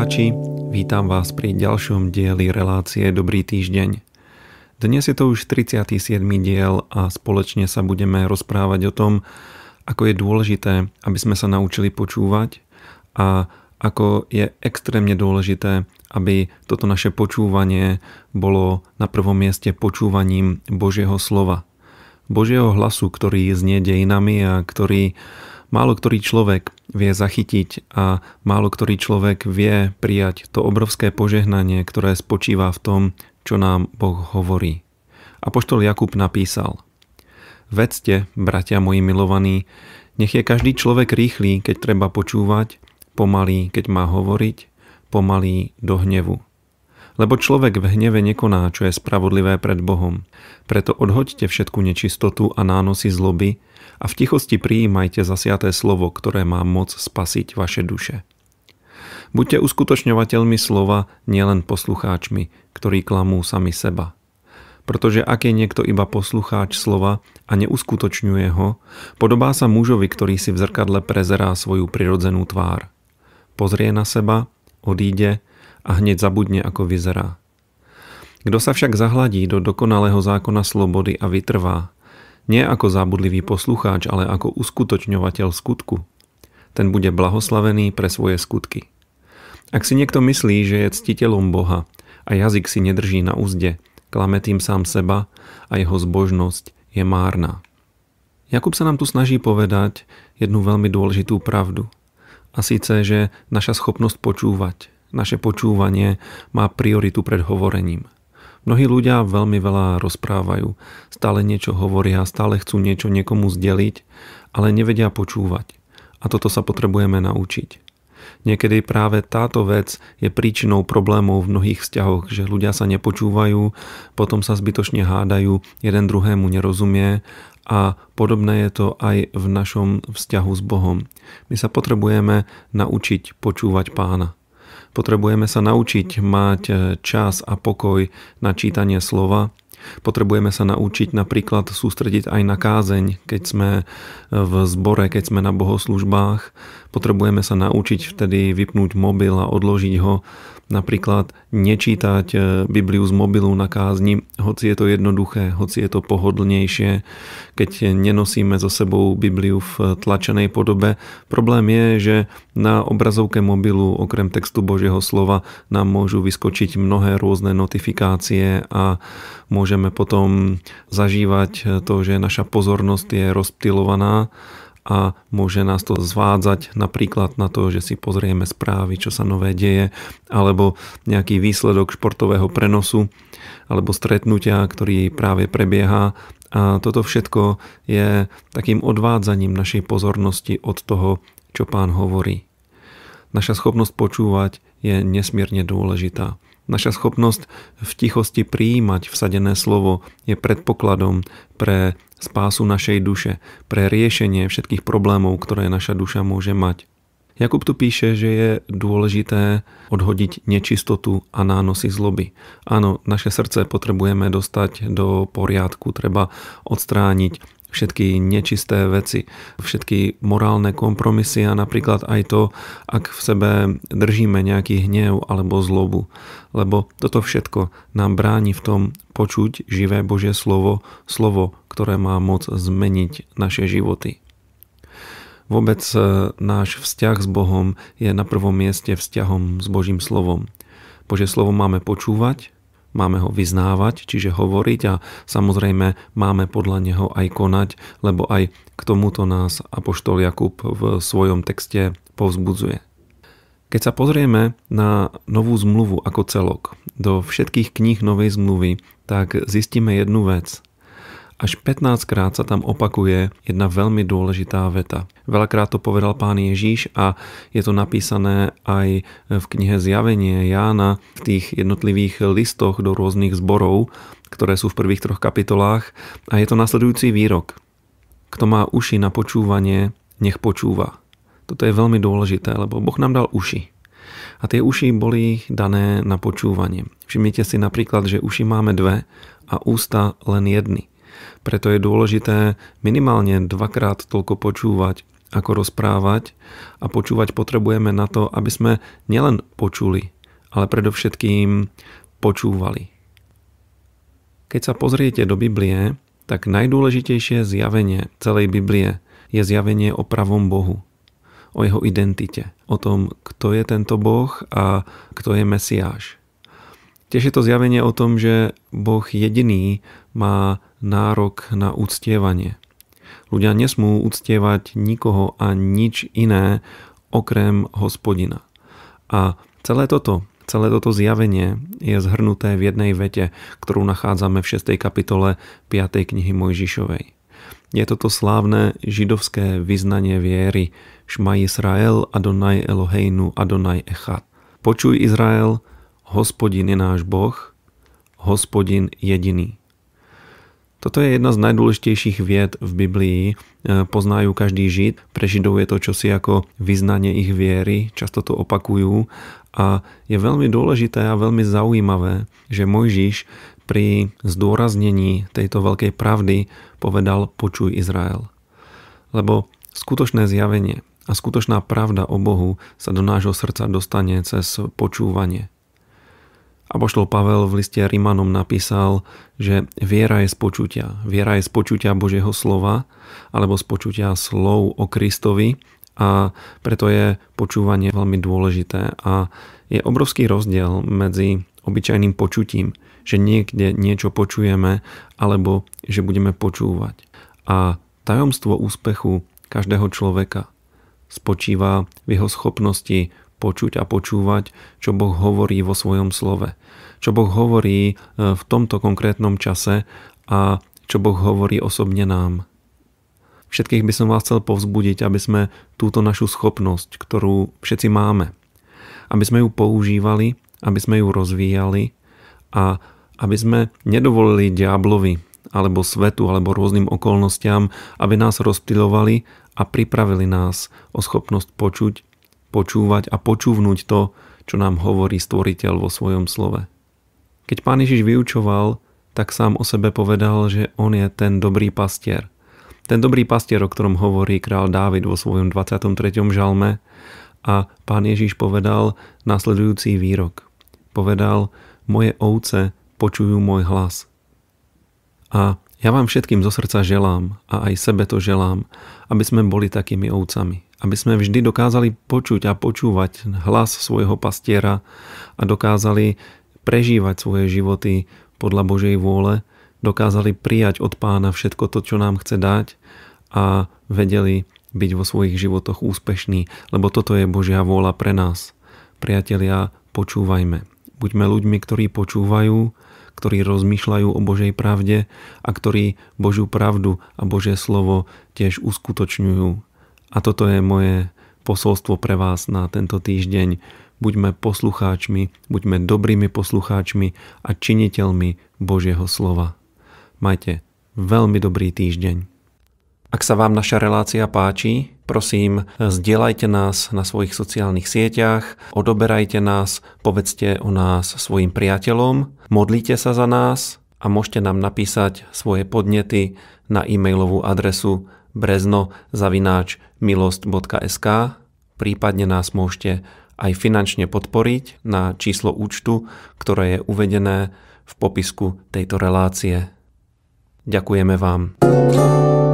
poslucháči, vítam vás pri ďalšom dieli relácie Dobrý týždeň. Dnes je to už 37. diel a spoločne sa budeme rozprávať o tom, ako je dôležité, aby sme sa naučili počúvať a ako je extrémne dôležité, aby toto naše počúvanie bolo na prvom mieste počúvaním Božieho slova. Božieho hlasu, ktorý znie dejinami a ktorý málo ktorý človek vie zachytiť a málo ktorý človek vie prijať to obrovské požehnanie, ktoré spočíva v tom, čo nám Boh hovorí. Apoštol Jakub napísal Vedzte, bratia moji milovaní, nech je každý človek rýchly, keď treba počúvať, pomalý, keď má hovoriť, pomalý do hnevu. Lebo človek v hneve nekoná, čo je spravodlivé pred Bohom. Preto odhoďte všetku nečistotu a nánosy zloby, a v tichosti prijímajte zasiaté slovo, ktoré má moc spasiť vaše duše. Buďte uskutočňovateľmi slova, nielen poslucháčmi, ktorí klamú sami seba. Pretože ak je niekto iba poslucháč slova a neuskutočňuje ho, podobá sa mužovi, ktorý si v zrkadle prezerá svoju prirodzenú tvár. Pozrie na seba, odíde a hneď zabudne, ako vyzerá. Kto sa však zahladí do dokonalého zákona slobody a vytrvá, nie ako zábudlivý poslucháč, ale ako uskutočňovateľ skutku. Ten bude blahoslavený pre svoje skutky. Ak si niekto myslí, že je ctiteľom Boha a jazyk si nedrží na úzde, klame tým sám seba a jeho zbožnosť je márna. Jakub sa nám tu snaží povedať jednu veľmi dôležitú pravdu. A síce, že naša schopnosť počúvať, naše počúvanie má prioritu pred hovorením. Mnohí ľudia veľmi veľa rozprávajú, stále niečo hovoria, stále chcú niečo niekomu zdeliť, ale nevedia počúvať. A toto sa potrebujeme naučiť. Niekedy práve táto vec je príčinou problémov v mnohých vzťahoch, že ľudia sa nepočúvajú, potom sa zbytočne hádajú, jeden druhému nerozumie a podobné je to aj v našom vzťahu s Bohom. My sa potrebujeme naučiť počúvať pána. Potrebujeme sa naučiť mať e, čas a pokoj na čítanie slova. Potrebujeme sa naučiť napríklad sústrediť aj na kázeň, keď sme e, v zbore, keď sme na bohoslužbách Potrebujeme sa naučiť vtedy vypnúť mobil a odložiť ho, napríklad nečítať e, Bibliu z mobilu na kázni, hoci je to jednoduché, hoci je to pohodlnejšie, keď nenosíme so sebou Bibliu v tlačenej podobe. Problém je, že na obrazovke mobilu okrem textu Božieho slova nám môžu vyskočiť mnohé rôzne notifikácie a môžeme potom zažívať e, to, že naša pozornosť je rozptilovaná a môže nás to zvádzať napríklad na to, že si pozrieme správy, čo sa nové deje, alebo nejaký výsledok športového prenosu, alebo stretnutia, ktorý práve prebieha. A toto všetko je takým odvádzaním našej pozornosti od toho, čo pán hovorí. Naša schopnosť počúvať je nesmierne dôležitá. Naša schopnosť v tichosti prijímať vsadené slovo je predpokladom pre spásu našej duše, pre riešenie všetkých problémov, ktoré naša duša môže mať. Jakub tu píše, že je dôležité odhodiť nečistotu a nánosy zloby. Áno, naše srdce potrebujeme dostať do poriadku, treba odstrániť všetky nečisté veci, všetky morálne kompromisy a napríklad aj to, ak v sebe držíme nejaký hnev alebo zlobu. Lebo toto všetko nám bráni v tom počuť živé Božie slovo, slovo, ktoré má moc zmeniť naše životy. Vôbec e, náš vzťah s Bohom je na prvom mieste vzťahom s Božím slovom. Bože slovo máme počúvať, máme ho vyznávať, čiže hovoriť a samozrejme máme podľa neho aj konať, lebo aj k tomuto nás Apoštol Jakub v svojom texte povzbudzuje. Keď sa pozrieme na novú zmluvu ako celok, do všetkých kníh novej zmluvy, tak zistíme jednu vec – až 15 krát sa tam opakuje jedna veľmi dôležitá veta. Veľakrát to povedal pán Ježíš a je to napísané aj v knihe Zjavenie Jána v tých jednotlivých listoch do rôznych zborov, ktoré sú v prvých troch kapitolách a je to nasledujúci výrok. Kto má uši na počúvanie, nech počúva. Toto je veľmi dôležité, lebo Boh nám dal uši. A tie uši boli dané na počúvanie. Všimnite si napríklad, že uši máme dve a ústa len jedny. Preto je dôležité minimálne dvakrát toľko počúvať, ako rozprávať a počúvať potrebujeme na to, aby sme nielen počuli, ale predovšetkým počúvali. Keď sa pozriete do Biblie, tak najdôležitejšie zjavenie celej Biblie je zjavenie o pravom Bohu, o jeho identite, o tom, kto je tento Boh a kto je Mesiáš. Tiež je to zjavenie o tom, že Boh jediný má nárok na uctievanie. Ľudia nesmú uctievať nikoho a nič iné okrem hospodina. A celé toto, celé toto zjavenie je zhrnuté v jednej vete, ktorú nachádzame v 6. kapitole 5. knihy Mojžišovej. Je toto slávne židovské vyznanie viery Šma Israel Adonaj Eloheinu Adonaj Echad. Počuj Izrael, hospodin je náš Boh, hospodin jediný. Toto je jedna z najdôležitejších vied v Biblii. E, poznajú každý Žid. Pre Židov je to čosi ako vyznanie ich viery. Často to opakujú. A je veľmi dôležité a veľmi zaujímavé, že Mojžiš pri zdôraznení tejto veľkej pravdy povedal počuj Izrael. Lebo skutočné zjavenie a skutočná pravda o Bohu sa do nášho srdca dostane cez počúvanie. Apoštol Pavel v liste Rimanom napísal, že viera je spočutia. Viera je spočutia Božieho slova alebo spočutia slov o Kristovi a preto je počúvanie veľmi dôležité a je obrovský rozdiel medzi obyčajným počutím, že niekde niečo počujeme alebo že budeme počúvať. A tajomstvo úspechu každého človeka spočíva v jeho schopnosti počuť a počúvať, čo Boh hovorí vo svojom slove. Čo Boh hovorí e, v tomto konkrétnom čase a čo Boh hovorí osobne nám. Všetkých by som vás chcel povzbudiť, aby sme túto našu schopnosť, ktorú všetci máme, aby sme ju používali, aby sme ju rozvíjali a aby sme nedovolili diablovi alebo svetu alebo rôznym okolnostiam, aby nás rozptilovali a pripravili nás o schopnosť počuť počúvať a počúvnuť to, čo nám hovorí Stvoriteľ vo svojom slove. Keď pán Ježiš vyučoval, tak sám o sebe povedal, že on je ten dobrý pastier. Ten dobrý pastier, o ktorom hovorí král Dávid vo svojom 23. žalme a pán Ježiš povedal nasledujúci výrok. Povedal, moje ovce počujú môj hlas. A ja vám všetkým zo srdca želám a aj sebe to želám, aby sme boli takými ovcami aby sme vždy dokázali počuť a počúvať hlas svojho pastiera a dokázali prežívať svoje životy podľa Božej vôle, dokázali prijať od pána všetko to, čo nám chce dať a vedeli byť vo svojich životoch úspešní, lebo toto je Božia vôľa pre nás. Priatelia, počúvajme. Buďme ľuďmi, ktorí počúvajú, ktorí rozmýšľajú o Božej pravde a ktorí Božiu pravdu a Božie slovo tiež uskutočňujú a toto je moje posolstvo pre vás na tento týždeň. Buďme poslucháčmi, buďme dobrými poslucháčmi a činiteľmi Božieho slova. Majte veľmi dobrý týždeň. Ak sa vám naša relácia páči, prosím, zdieľajte nás na svojich sociálnych sieťach, odoberajte nás, povedzte o nás svojim priateľom, modlite sa za nás a môžete nám napísať svoje podnety na e-mailovú adresu brezno zavináč milost.sk, prípadne nás môžete aj finančne podporiť na číslo účtu, ktoré je uvedené v popisku tejto relácie. Ďakujeme vám.